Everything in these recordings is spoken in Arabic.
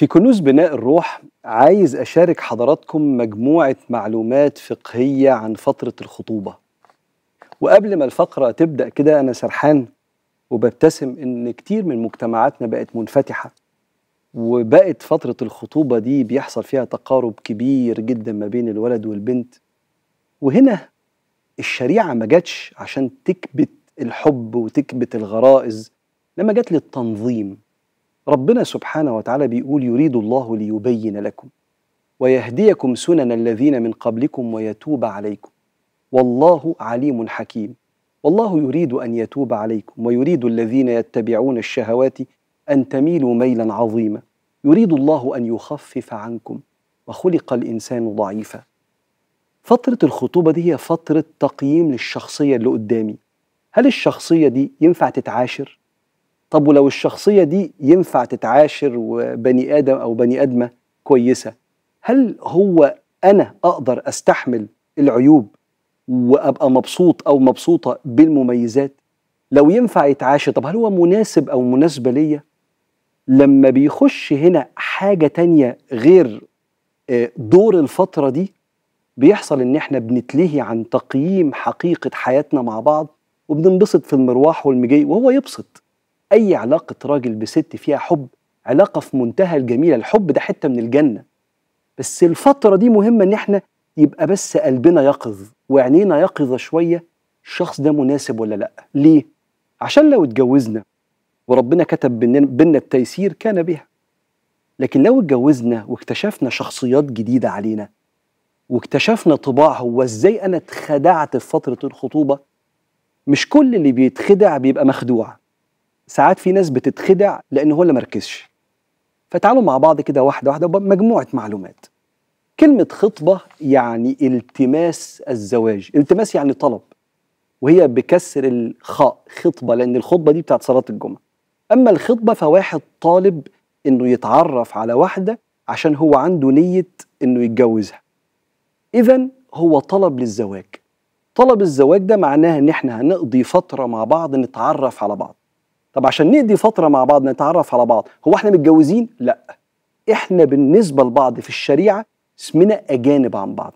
في كنوز بناء الروح عايز أشارك حضراتكم مجموعة معلومات فقهية عن فترة الخطوبة وقبل ما الفقرة تبدأ كده أنا سرحان وببتسم إن كتير من مجتمعاتنا بقت منفتحة وبقت فترة الخطوبة دي بيحصل فيها تقارب كبير جدا ما بين الولد والبنت وهنا الشريعة ما جاتش عشان تكبت الحب وتكبت الغرائز لما جت للتنظيم ربنا سبحانه وتعالى بيقول يريد الله ليبين لكم ويهديكم سنن الذين من قبلكم ويتوب عليكم والله عليم حكيم والله يريد ان يتوب عليكم ويريد الذين يتبعون الشهوات ان تميلوا ميلا عظيما يريد الله ان يخفف عنكم وخلق الانسان ضعيفا فتره الخطوبه دي هي فتره تقييم للشخصيه اللي قدامي هل الشخصيه دي ينفع تتعاشر طب ولو الشخصية دي ينفع تتعاشر وبني آدم أو بني آدمة كويسة هل هو أنا أقدر أستحمل العيوب وأبقى مبسوط أو مبسوطة بالمميزات لو ينفع يتعاشر طب هل هو مناسب أو مناسبة ليا لما بيخش هنا حاجة تانية غير آه، دور الفترة دي بيحصل ان احنا بنتلهي عن تقييم حقيقة حياتنا مع بعض وبننبسط في المرواح والمجي وهو يبسط اي علاقه راجل بست فيها حب علاقه في منتهى الجميله الحب ده حته من الجنه بس الفتره دي مهمه ان احنا يبقى بس قلبنا يقظ وعينينا يقظه شويه الشخص ده مناسب ولا لا ليه عشان لو اتجوزنا وربنا كتب بينا التيسير كان بها لكن لو اتجوزنا واكتشفنا شخصيات جديده علينا واكتشفنا طباع هو ازاي انا اتخدعت في فتره الخطوبه مش كل اللي بيتخدع بيبقى مخدوع ساعات في ناس بتتخدع لان هو اللي مركزش فتعالوا مع بعض كده واحده واحده مجموعه معلومات كلمه خطبه يعني التماس الزواج التماس يعني طلب وهي بكسر الخاء خطبه لان الخطبه دي بتاعت صلاه الجمعه اما الخطبه فواحد طالب انه يتعرف على واحده عشان هو عنده نيه انه يتجوزها اذا هو طلب للزواج طلب الزواج ده معناه ان احنا هنقضي فتره مع بعض نتعرف على بعض طب عشان نقضي فتره مع بعض نتعرف على بعض هو احنا متجوزين لا احنا بالنسبه لبعض في الشريعه اسمنا اجانب عن بعض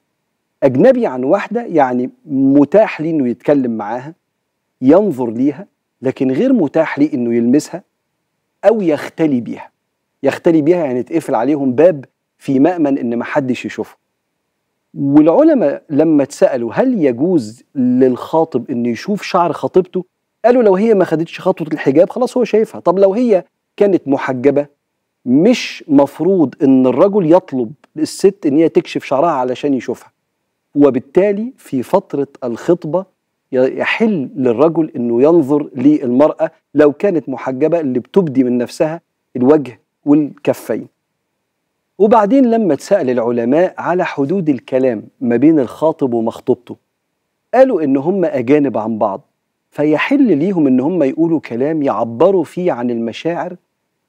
اجنبي عن واحده يعني متاح لي انه يتكلم معاها ينظر ليها لكن غير متاح لي انه يلمسها او يختلي بيها يختلي بيها يعني تقفل عليهم باب في مأمن ان محدش يشوفه والعلماء لما تسالوا هل يجوز للخاطب انه يشوف شعر خطيبته قالوا لو هي ما خدتش خطوه الحجاب خلاص هو شايفها طب لو هي كانت محجبه مش مفروض ان الرجل يطلب الست ان هي تكشف شعرها علشان يشوفها وبالتالي في فتره الخطبه يحل للرجل انه ينظر للمراه لو كانت محجبه اللي بتبدي من نفسها الوجه والكفين وبعدين لما اتسأل العلماء على حدود الكلام ما بين الخاطب ومخطوبته قالوا ان هم اجانب عن بعض فيحل ليهم ان هم يقولوا كلام يعبروا فيه عن المشاعر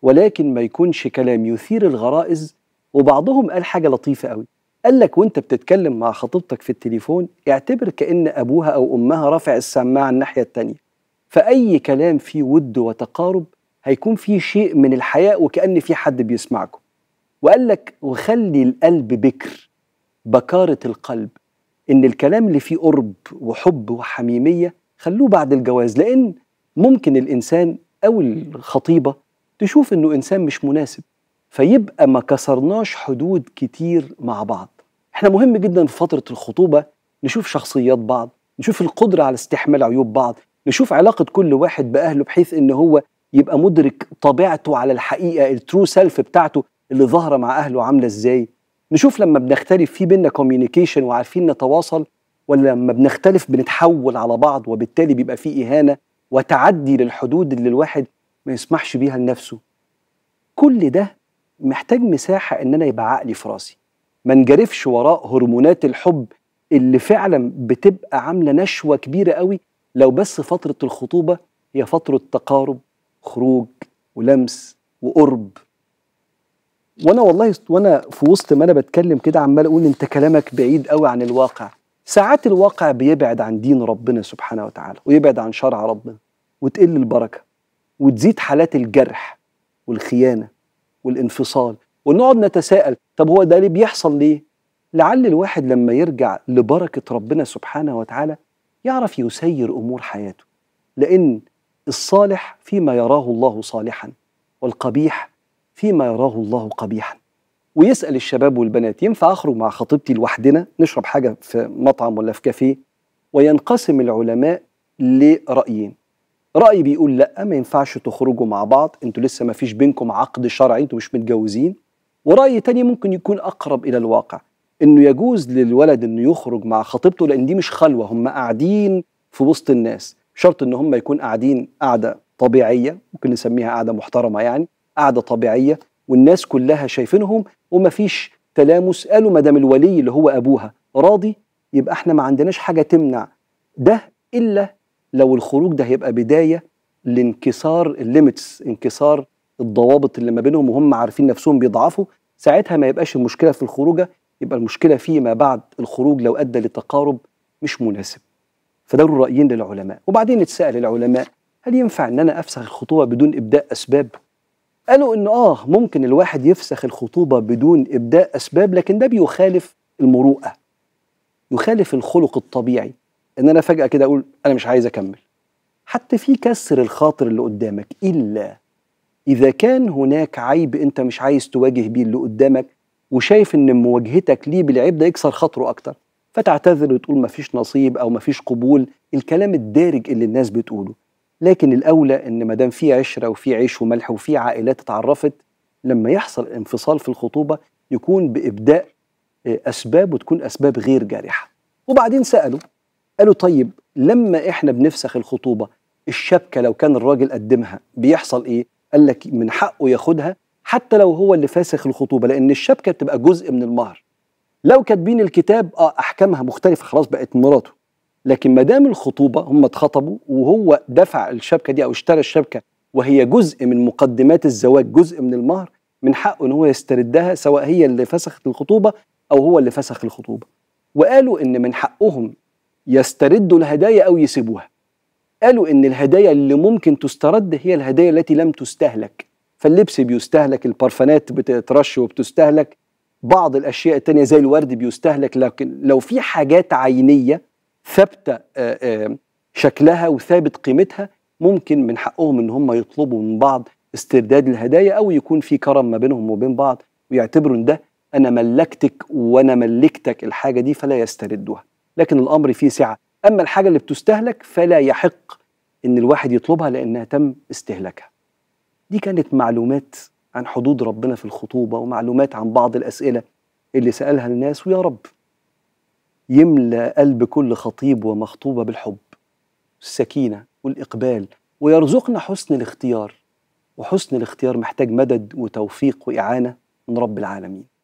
ولكن ما يكونش كلام يثير الغرائز وبعضهم قال حاجه لطيفه قوي قال لك وانت بتتكلم مع خطيبتك في التليفون اعتبر كان ابوها او امها رافع السماعه الناحيه التانية فاي كلام فيه ود وتقارب هيكون فيه شيء من الحياء وكان في حد بيسمعكم وقال لك وخلي القلب بكر بكاره القلب ان الكلام اللي فيه قرب وحب وحميميه خلوه بعد الجواز لان ممكن الانسان او الخطيبه تشوف انه انسان مش مناسب فيبقى ما كسرناش حدود كتير مع بعض احنا مهم جدا في فتره الخطوبه نشوف شخصيات بعض نشوف القدره على استحمال عيوب بعض نشوف علاقه كل واحد باهله بحيث ان هو يبقى مدرك طبيعته على الحقيقه الترو سيلف بتاعته اللي ظاهره مع اهله عامله ازاي نشوف لما بنختلف في بينا كوميونيكيشن وعارفين نتواصل ولا لما بنختلف بنتحول على بعض وبالتالي بيبقى فيه إهانة وتعدي للحدود اللي الواحد ما يسمحش بيها لنفسه كل ده محتاج مساحة إن أنا يبقى عقلي في راسي ما نجرفش وراء هرمونات الحب اللي فعلا بتبقى عاملة نشوة كبيرة قوي لو بس فترة الخطوبة هي فترة تقارب خروج ولمس وقرب وانا والله وانا في وسط ما انا بتكلم كده عمال اقول انت كلامك بعيد قوي عن الواقع ساعات الواقع بيبعد عن دين ربنا سبحانه وتعالى ويبعد عن شرع ربنا وتقل البركه وتزيد حالات الجرح والخيانه والانفصال ونقعد نتساءل طب هو ده ليه بيحصل ليه؟ لعل الواحد لما يرجع لبركه ربنا سبحانه وتعالى يعرف يسير امور حياته لان الصالح فيما يراه الله صالحا والقبيح فيما يراه الله قبيحا ويسال الشباب والبنات ينفع اخرج مع خطيبتي لوحدنا نشرب حاجه في مطعم ولا في كافيه وينقسم العلماء لرايين راي بيقول لا ما ينفعش تخرجوا مع بعض انتوا لسه ما فيش بينكم عقد شرعي انتوا مش متجوزين وراي تاني ممكن يكون اقرب الى الواقع انه يجوز للولد انه يخرج مع خطيبته لان دي مش خلوه هم قاعدين في وسط الناس شرط ان هم يكون قاعدين قاعده طبيعيه ممكن نسميها قاعده محترمه يعني قاعده طبيعيه والناس كلها شايفينهم ومفيش تلامس قالوا ما دام الولي اللي هو ابوها راضي يبقى احنا ما عندناش حاجه تمنع ده الا لو الخروج ده هيبقى بدايه لانكسار الليميتس انكسار الضوابط اللي ما بينهم وهم عارفين نفسهم بيضعفوا ساعتها ما يبقاش المشكله في الخروجه يبقى المشكله فيما بعد الخروج لو ادى لتقارب مش مناسب فدول الرايين للعلماء وبعدين اتسال العلماء هل ينفع ان انا افسخ الخطوبه بدون ابداء اسباب قالوا ان اه ممكن الواحد يفسخ الخطوبه بدون ابداء اسباب لكن ده بيخالف المروءه يخالف الخلق الطبيعي ان انا فجاه كده اقول انا مش عايز اكمل حتى في كسر الخاطر اللي قدامك الا اذا كان هناك عيب انت مش عايز تواجه بيه اللي قدامك وشايف ان مواجهتك ليه بالعيب ده يكسر خاطره اكتر فتعتذر وتقول مفيش نصيب او مفيش قبول الكلام الدارج اللي الناس بتقوله لكن الاولى ان ما دام في عشره وفي عيش وملح وفي عائلات اتعرفت لما يحصل انفصال في الخطوبه يكون بابداء آه، اسباب وتكون اسباب غير جارحه وبعدين سالوا قالوا طيب لما احنا بنفسخ الخطوبه الشبكه لو كان الراجل قدمها بيحصل ايه قال لك من حقه ياخدها حتى لو هو اللي فاسخ الخطوبه لان الشبكه بتبقى جزء من المهر لو كاتبين الكتاب اه احكامها مختلفه خلاص بقت مراته لكن ما دام الخطوبه هم اتخطبوا وهو دفع الشبكه دي او اشترى الشبكه وهي جزء من مقدمات الزواج جزء من المهر من حقه ان هو يستردها سواء هي اللي فسخت الخطوبه او هو اللي فسخ الخطوبه وقالوا ان من حقهم يستردوا الهدايا او يسيبوها قالوا ان الهدايا اللي ممكن تسترد هي الهدايا التي لم تستهلك فاللبس بيستهلك البارفانات بتترش وبتستهلك بعض الاشياء التانية زي الورد بيستهلك لكن لو في حاجات عينيه ثابته آه، آه، شكلها وثابت قيمتها ممكن من حقهم ان هم يطلبوا من بعض استرداد الهدايا او يكون في كرم ما بينهم وبين بعض ويعتبروا ان ده انا ملكتك وانا ملكتك الحاجه دي فلا يستردوها لكن الامر فيه سعه اما الحاجه اللي بتستهلك فلا يحق ان الواحد يطلبها لانها تم استهلاكها دي كانت معلومات عن حدود ربنا في الخطوبه ومعلومات عن بعض الاسئله اللي سالها الناس ويا رب يملأ قلب كل خطيب ومخطوبة بالحب والسكينة والإقبال ويرزقنا حسن الاختيار وحسن الاختيار محتاج مدد وتوفيق وإعانة من رب العالمين